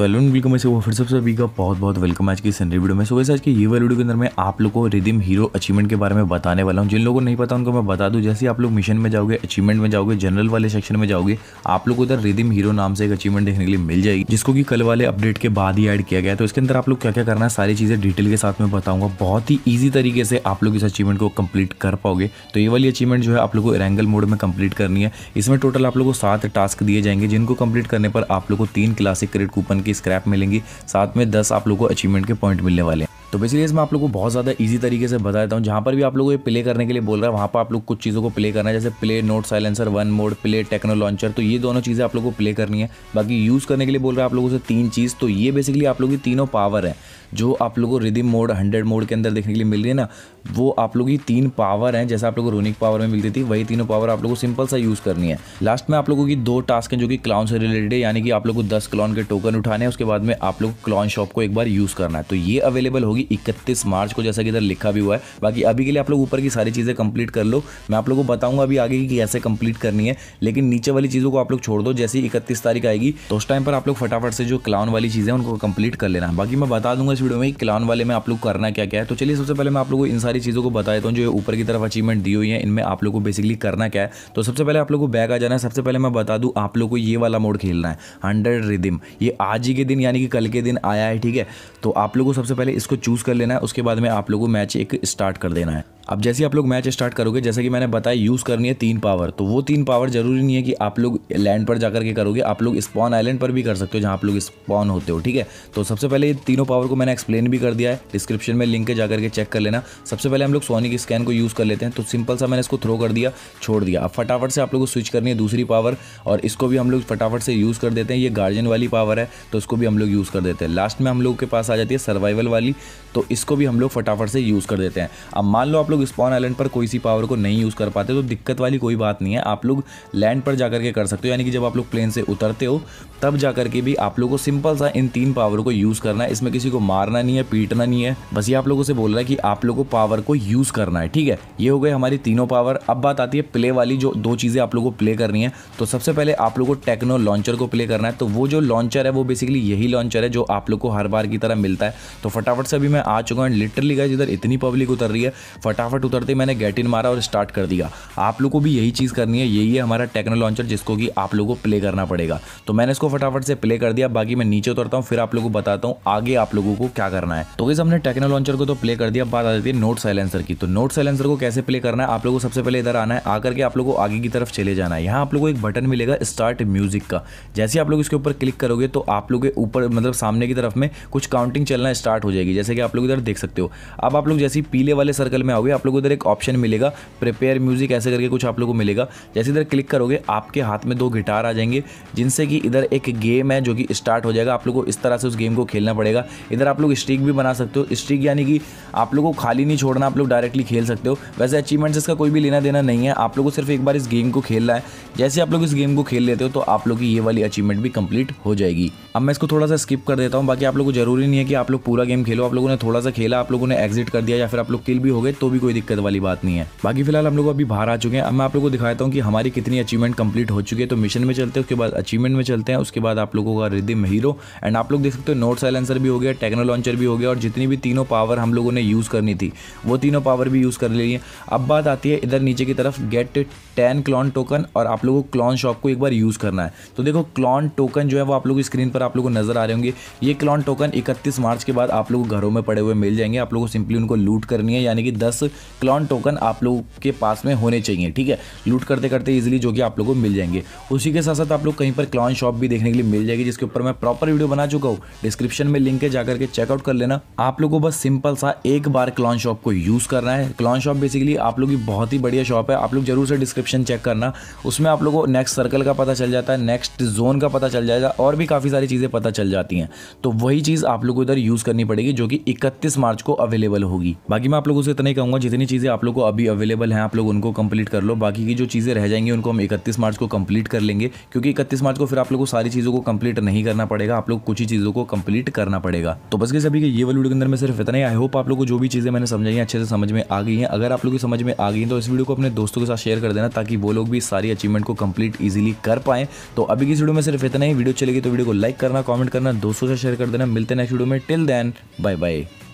तो hello welcome से वो फिर सबसे सभी का बहुत बहुत वेलकम आज की सनरी वीडियो में सो वैसे आज की ये वाली वीडियो के अंदर मैं आप लोगों को रिदिम हीरो अचीवमेंट के बारे में बताने वाला हूँ जिन लोगों को नहीं पता उनको मैं बता दूँ जैसे आप लोग मिशन में जाओगे अचीवमेंट में जाओगे जनरल वाले सेक्शन में जाओगे आप लोग को इधर रिदिम हीरो नाम से एक अचीवमेंट देखने के लिए मिल जाएगी जिसको कि कल वाले अपडेट के बाद ही एड किया गया तो इसके अंदर आप लोग क्या क्या करना है सारी चीज़ें डिटेल के साथ में बताऊंगा बहुत ही ईजी तरीके से आप लोग इस अचीवमेंट को कम्प्लीट कर पाओगे तो ये वाली अचीवमेंट जो है आप लोग को रेंगल मोड में कंप्लीट करनी है इसमें टोटल आप लोग को सात टास्क दिए जाएंगे जिनको कम्प्लीट करने पर आप लोग को तीन क्लासिक क्रेडिट कूपन के की स्क्रैप मिलेंगी साथ में दस आप लोगों को अचीवमेंट के पॉइंट मिलने वाले हैं तो बेसिकली इसमें आप लोगों को बहुत ज़्यादा इजी तरीके से बता देता हूँ जहाँ पर भी आप लोगों को प्ले करने के लिए बोल रहा है वहाँ पर आप लोग कुछ चीज़ों को प्ले करना है जैसे play note silencer one mode play techno launcher तो ये दोनों चीज़ें आप लोगों को प्ले करनी है बाकी यूज़ करने के लिए बोल रहा है आप लोगों से तीन चीज़ तो ये बेसिकली आप लोगों की तीनों पावर है जो आप लोगों को रिदिम मोड हंड्रेड मोड के अंदर देखने के लिए मिल रही है ना वो आप लोगों की तीन पावर हैं जैसे आप लोगों को रोनिक पावर में मिलती थी वही तीनों पावर आप लोगों को सिंपल सा यूज़ करनी है लास्ट में आप लोगों की दो टास्क हैं जो कि क्लाउन से रिलेटेड है यानी कि आप लोगों को दस क्लाउन के टोकन उठाने हैं उसके बाद में आप लोग क्लाउन शॉप को एक बार यूज़ करना है तो ये अवेलेबल होगी इकतीस मार्च को जैसा कि इधर लिखा भी हुआ है बाकी अभी के लिए आप लोग ऊपर की सारी चीज़ें कंप्लीट कर लो मैं आप लोगों को बताऊंगा अभी आगे की कैसे कंप्लीट करनी है लेकिन नीचे वाली चीज़ों को आप लोग छोड़ दो जैसे ही इकतीस तारीख आएगी तो उस टाइम पर आप लोग फटाफट से जो क्लाउन वाली चीज़ें उनको कंप्लीट कर लेना बाकी मैं बता दूंगा इस वीडियो में क्लान वाले में आप लोग करना क्या क्या है तो चलिए सबसे पहले मैं आप लोगों को इन सारी चीज़ों को बता देता हूँ जो ऊपर की तरफ अचीवमेंट दी हुई है इनमें आप लोगों को बेसिकली करना क्या है तो सबसे पहले आप लोग को बैक आ जाना है सबसे पहले मैं बता दूँ आप लोग को ये वाला मोड खेलना है हंड्रेड रिदिम ये आज ही के दिन यानी कि कल के दिन आया है ठीक है तो आप लोग को सबसे पहले इसको चूज़ कर लेना है उसके बाद में आप लोग को मैच एक स्टार्ट कर देना है अब जैसे आप लोग मैच स्टार्ट करोगे जैसे कि मैंने बताया यूज़ करनी है तीन पावर तो वो तीन पावर जरूरी नहीं है कि आप लोग लैंड पर जाकर के करोगे आप लोग स्पॉन आइलैंड पर भी कर सकते हो जहाँ आप लोग स्पॉन होते हो ठीक है तो सबसे पहले तीनों पावर को मैंने मैंने एक्सप्लेन भी कर दिया है डिस्क्रिप्शन में लिंक के जाकर के चेक कर लेना सबसे पहले हम लोग सोनी की स्कैन को यूज़ कर लेते हैं तो सिंपल सा मैंने इसको थ्रो कर दिया छोड़ दिया अब फटाफट से आप लोग को स्विच करनी है दूसरी पावर और इसको भी हम लोग फटाफट से यूज़ कर देते हैं ये गार्जियन वाली पावर है तो इसको भी हम लोग यूज़ कर देते हैं लास्ट में हम लोग के पास आ जाती है सर्वाइवल वाली तो इसको भी हम लोग फटाफट से यूज़ कर देते हैं अब मान लो आप लोग स्पॉन आइलैंड पर कोई सी पावर को नहीं यूज़ कर पाते तो दिक्कत वाली कोई बात नहीं है आप लोग लैंड पर जाकर के कर सकते हो यानी कि जब आप लोग प्लेन से उतरते हो तब जाकर के भी आप लोग को सिंपल सा इन तीन पावर को यूज़ करना है इसमें किसी को मार मारना नहीं है पीटना नहीं है बस ये आप लोगों से बोल रहा है कि आप लोगों को पावर को यूज़ करना है ठीक है ये हो गई हमारी तीनों पावर अब बात आती है प्ले वाली जो दो चीज़ें आप लोगों को प्ले करनी है तो सबसे पहले आप लोगों को टेक्नो लॉन्चर को प्ले करना है तो वो जो लॉन्चर है वो बेसिकली यही लॉन्चर है जो आप लोग को हर बार की तरह मिलता है तो फटाफट से अभी मैं आ चुका हूँ लिटरली गए इधर इतनी पब्लिक उतर रही है फटाफट उतरते मैंने गेट इन मारा और स्टार्ट कर दिया आप लोग को भी यही चीज़ करनी है यही है हमारा टेक्नो लॉन्चर जिसको कि आप लोगों को प्ले करना पड़ेगा तो मैंने इसको फटाफट से प्ले कर दिया बाकी मैं नीचे उतरता हूँ फिर आप लोग को बताता हूँ आगे आप लोगों को क्या करना है तो इस हमने टेक्नो लॉन्चर को तो प्ले कर दिया बात आ जाती है नोट साइलेंसर की तो नोट साइलेंसर को कैसे प्ले करना है आप लोगों को सबसे पहले इधर आना है आकर के आप लोगों को आगे की तरफ चले जाना है यहाँ आप लोगों को एक बटन मिलेगा स्टार्ट म्यूजिक का जैसे आप लोग इसके ऊपर क्लिक करोगे तो आप लोग के ऊपर मतलब सामने की तरफ में कुछ काउंटिंग चलना स्टार्ट हो जाएगी जैसे कि आप लोग इधर देख सकते हो अब आप लोग जैसे पीले वाले सर्कल में आओगे आप लोग इधर एक ऑप्शन मिलेगा प्रिपेयर म्यूजिक ऐसे करके कुछ आप लोग को मिलेगा जैसे इधर क्लिक करोगे आपके हाथ में दो गिटार आ जाएंगे जिनसे कि इधर एक गेम है जो कि स्टार्ट हो जाएगा आप लोग को इस तरह से उस गेम को खेलना पड़ेगा इधर आप लोग स्ट्रीक भी बना सकते हो स्ट्रीक यानी कि आप लोग को खाली नहीं छोड़ना आप लोग डायरेक्टली खेल सकते हो वैसे अचीवमेंट्स इसका कोई भी लेना देना नहीं है आप लोग को सिर्फ एक बार इस गेम को खेलना है जैसे आप लोग इस गेम को खेल लेते हो तो आप लोग की ये वाली अचीवमेंट भी कंप्लीट हो जाएगी अब मैं इसको थोड़ा सा स्किप कर देता हूँ बाकी आप लोग को जरूरी नहीं है कि आप लोग पूरा गेम खेलो आप लोगों ने थोड़ा सा खेला आप लोगों ने एग्जिट कर दिया या फिर आप लोग किल भी हो गए तो भी कोई दिक्कत वाली बात नहीं है बाकी फिलहाल हम लोग अभी बाहर आ चुके हैं अब मैं आप लोग को दिखाता हूँ कि हमारी कितनी अचीवमेंट कंप्लीट हो चुकी है तो मिशन में चलते हैं उसके बाद अचीवमेंट में चलते हैं उसके बाद आप लोगों का रिदिम हीरो एंड आप लोग देख सकते हो नोट साइलेंसर भी हो गया टेक्नोलॉजी लॉन्चर भी हो गया और जितनी भी तीनों पावर हम लोगों ने यूज़ करनी थी वो तीनों पावर भी यूज़ कर ली है अब बात आती है इधर नीचे की तरफ गेट टेन क्लॉन टोकन और आप लोगों को क्लॉन शॉप को एक बार यूज़ करना है तो देखो क्लॉन टोकन जो है वो आप लोग स्क्रीन पर आप लोगों को नज़र आ रहे होंगे ये क्लॉन टोकन इकतीस मार्च के बाद आप लोगों घरों में पड़े हुए मिल जाएंगे आप लोगों को सिंपली उनको लूट करनी है यानी कि दस क्लॉन टोकन आप लोगों के पास में होने चाहिए ठीक है लूट करते करते ईजिली जो कि आप लोगों को मिल जाएंगे उसी के साथ साथ आप लोग कहीं पर क्लॉन शॉप भी देखने के लिए मिल जाएगी जिसके ऊपर मैं प्रॉपर वीडियो बना चुका हूँ डिस्क्रिप्शन में लिंक है जाकर के चेकआउट कर लेना आप लोगों को बस सिंपल सा एक बार क्लॉन शॉप को यूज़ करना है क्लॉन शॉप बेसिकली आप लोग की बहुत ही बढ़िया शॉप है आप लोग जरूर से डिस्क्रिप्शन चेक करना उसमें आप लोग को नेक्स्ट सर्कल का पता चल जाता है नेक्स्ट जोन का पता चल जाएगा और भी काफ़ी सारी चीज़ें पता चल जाती हैं तो वही चीज़ आप लोग को इधर यूज़ करनी पड़ेगी जो कि इकतीस मार्च को अवेलेबल होगी बाकी मैं आप लोगों से इतना ही कहूंगा जितनी चीज़ें आप लोग को अभी अवेलेबल है आप लोग उनको कंप्लीट कर लो बाकी की जो चीज़ें रह जाएंगी उनको हम इकतीस मार्च को कंप्लीट कर लेंगे क्योंकि इकतीस मार्च को फिर आप लोग को सारी चीज़ों को कंप्लीट नहीं करना पड़ेगा आप लोग कुछ ही चीज़ों को कंप्लीट करना पड़ेगा तो बस गई सभी के ये वाली वीडियो के अंदर मैं सिर्फ इतना ही आई होप आप लोग को जो भी चीज़ें मैंने समझाई अच्छे से समझ में आ गई हैं अगर आप लोगों की समझ में आ गई तो इस वीडियो को अपने दोस्तों के साथ शेयर कर देना ताकि वो लोग भी सारी अचीवमेंट को कंप्लीट ईजिली कर पाएँ तो अभी की वीडियो में सिर्फ इतना ही वीडियो चलेगी तो वीडियो को लाइक करना कॉमेंट करना दोस्तों से शेयर कर देना मिलते नेक्स्ट वीडियो में टिल दैन बाय बाय